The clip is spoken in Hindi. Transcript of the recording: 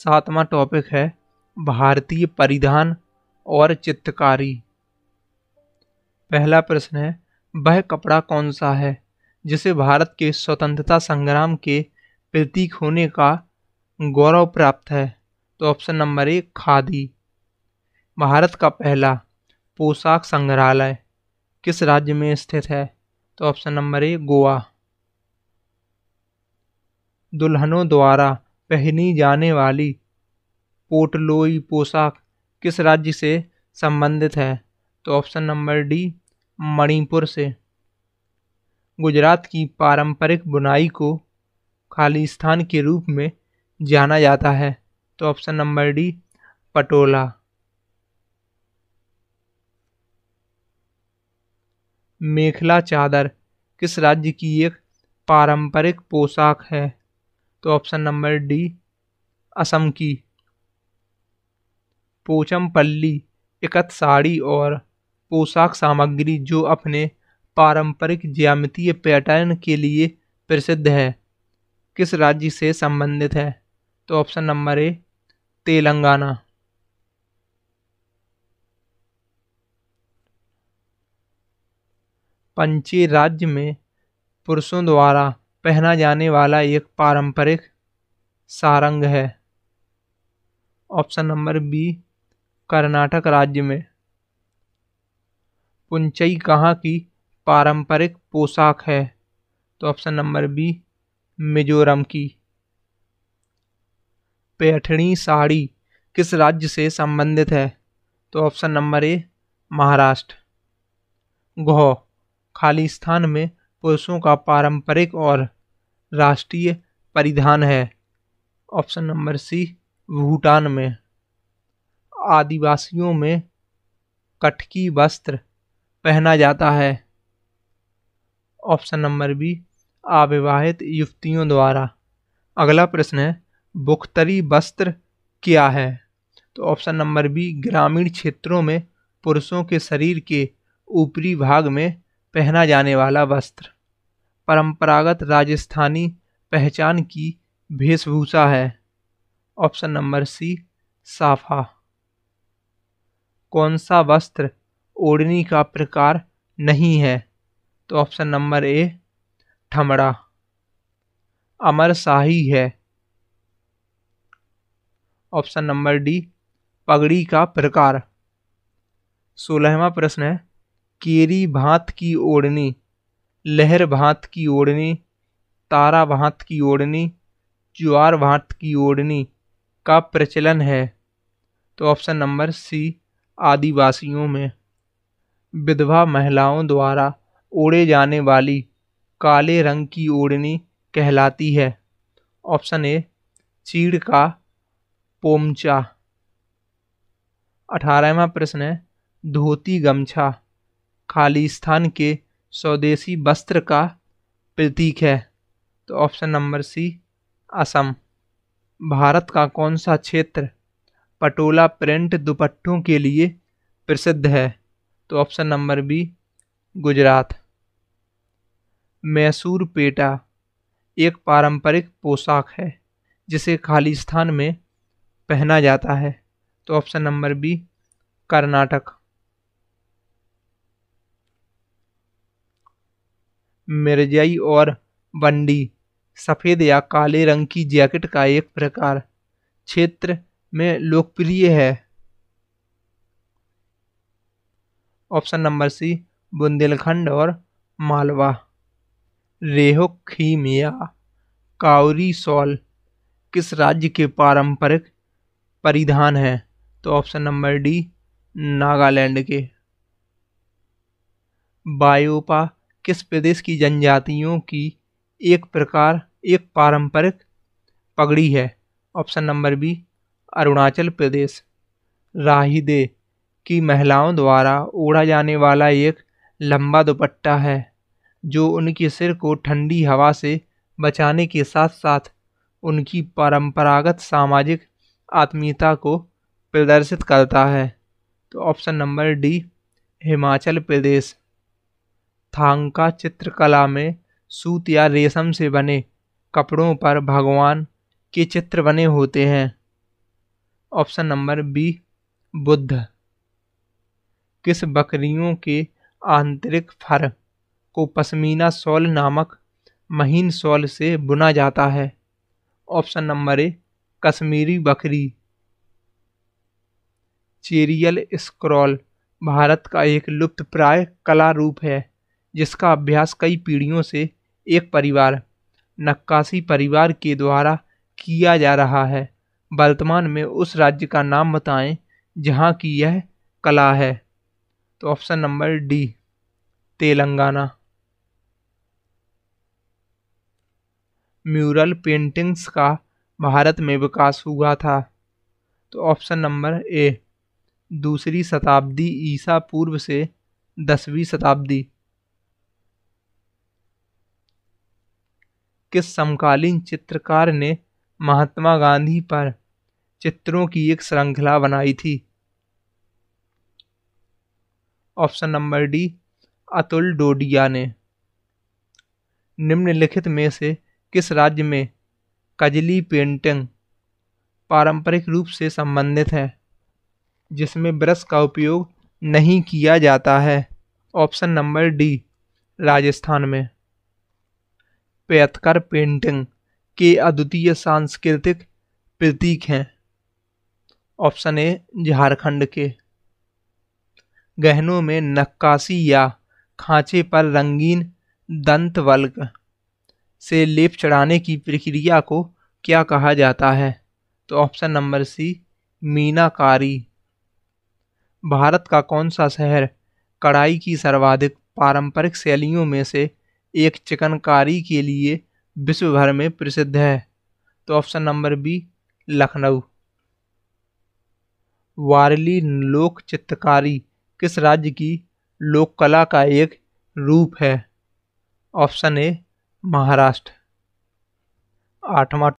सातवां टॉपिक है भारतीय परिधान और चित्रकारी पहला प्रश्न है वह कपड़ा कौन सा है जिसे भारत के स्वतंत्रता संग्राम के प्रतीक होने का गौरव प्राप्त है तो ऑप्शन नंबर एक खादी भारत का पहला पोशाक संग्रहालय किस राज्य में स्थित है तो ऑप्शन नंबर एक गोवा दुल्हनों द्वारा पहनी जाने वाली पोटलोई पोशाक किस राज्य से संबंधित है तो ऑप्शन नंबर डी मणिपुर से गुजरात की पारंपरिक बुनाई को स्थान के रूप में जाना जाता है तो option number D Patola mekhela chador किस राज्य की एक पारंपरिक पोशाक है तो ऑप्शन नंबर डी असम की पोचम पल्ली इकत साड़ी और पोशाक सामग्री जो अपने पारंपरिक ज्यामितीय पैटर्न के लिए प्रसिद्ध है किस राज्य से संबंधित है तो ऑप्शन नंबर ए तेलंगाना पंचे राज्य में पुरुषों द्वारा पहना जाने वाला एक पारंपरिक सारंग है ऑप्शन नंबर बी कर्नाटक राज्य में पुंचई कहाँ की पारंपरिक पोशाक है तो ऑप्शन नंबर बी मिजोरम की पैठणी साड़ी किस राज्य से संबंधित है तो ऑप्शन नंबर ए महाराष्ट्र गौ खालिस्तान में पुरुषों का पारंपरिक और राष्ट्रीय परिधान है ऑप्शन नंबर सी भूटान में आदिवासियों में कटकी वस्त्र पहना जाता है ऑप्शन नंबर बी अविवाहित युवतियों द्वारा अगला प्रश्न है बुख्तरी वस्त्र क्या है तो ऑप्शन नंबर बी ग्रामीण क्षेत्रों में पुरुषों के शरीर के ऊपरी भाग में पहना जाने वाला वस्त्र परंपरागत राजस्थानी पहचान की वेशभूषा है ऑप्शन नंबर सी साफा कौन सा वस्त्र ओढ़नी का प्रकार नहीं है तो ऑप्शन नंबर ए ठमड़ा अमर शाही है ऑप्शन नंबर डी पगड़ी का प्रकार सोलहवा प्रश्न है केरी भात की ओढ़नी लहर भात की ओढ़नी तारा भात की ओढ़नी ज्वार भात की ओढ़नी का प्रचलन है तो ऑप्शन नंबर सी आदिवासियों में विधवा महिलाओं द्वारा ओढ़े जाने वाली काले रंग की ओढ़नी कहलाती है ऑप्शन ए चीड़ का पोमचा अठारहवा प्रश्न है धोती गमछा खालिस्तान के स्वदेशी वस्त्र का प्रतीक है तो option number C Assam Bharat का कौन सा क्षेत्र पटोला प्रिंट दुपट्टों के लिए प्रसिद्ध है तो option number B Gujarat Mysore Peta एक पारंपरिक पोशाक है जिसे खालिस्तान में पहना जाता है तो ऑप्शन नंबर बी कर्नाटक मिर्जई और बंडी सफ़ेद या काले रंग की जैकेट का एक प्रकार क्षेत्र में लोकप्रिय है ऑप्शन नंबर सी बुंदेलखंड और मालवा खीम या काउरी सॉल किस राज्य के पारंपरिक परिधान है तो ऑप्शन नंबर डी नागालैंड के बायोपा किस प्रदेश की जनजातियों की एक प्रकार एक पारंपरिक पगड़ी है option number B Arunachal Pradesh राहिदे की महिलाओं द्वारा ओढ़ा जाने वाला एक लंबा दुपट्टा है जो उनके सिर को ठंडी हवा से बचाने के साथ साथ उनकी परंपरागत सामाजिक आत्मीयता को प्रदर्शित करता है तो option number D Himachal Pradesh thangka चित्रकला में सूत या रेशम से बने कपड़ों पर भगवान के चित्र बने होते हैं ऑप्शन नंबर बी बुद्ध किस बकरियों के आंतरिक फर को पश्मीना सॉल नामक महीन सॉल से बुना जाता है ऑप्शन नंबर ए कश्मीरी बकरी चेरियल स्क्रॉल भारत का एक लुप्त प्राय कला रूप है जिसका अभ्यास कई पीढ़ियों से एक परिवार नक्काशी परिवार के द्वारा किया जा रहा है वर्तमान में उस राज्य का नाम बताएं जहाँ की यह कला है तो option number D Telangana mural paintings का भारत में विकास हुआ था तो ऑप्शन नंबर ए दूसरी शताब्दी ईसा पूर्व से दसवीं शताब्दी उसके समकालीन चित्रकार ने महात्मा गांधी पर चित्रों की एक श्रृंखला बनाई थी option number D Atul Dodiya ने निम्नलिखित में से किस राज्य में कजली पेंटिंग पारंपरिक रूप से संबंधित है जिसमें ब्रश का उपयोग नहीं किया जाता है ऑप्शन नंबर डी राजस्थान में पैथकर पेंटिंग के अद्वितीय सांस्कृतिक प्रतीक हैं ऑप्शन ए झारखंड के गहनों में नक्काशी या खांचे पर रंगीन दंत वल्क से लेप चढ़ाने की प्रक्रिया को क्या कहा जाता है तो option number C meenakari Bharat का कौन सा शहर कढ़ाई की सर्वाधिक पारंपरिक शैलियों में से एक चिकनकारी के लिए विश्व भर में प्रसिद्ध है तो option number B Lucknow Warli लोक चित्रकारी किस राज्य की लोक कला का एक रूप है ऑप्शन ए महाराष्ट्र आठवां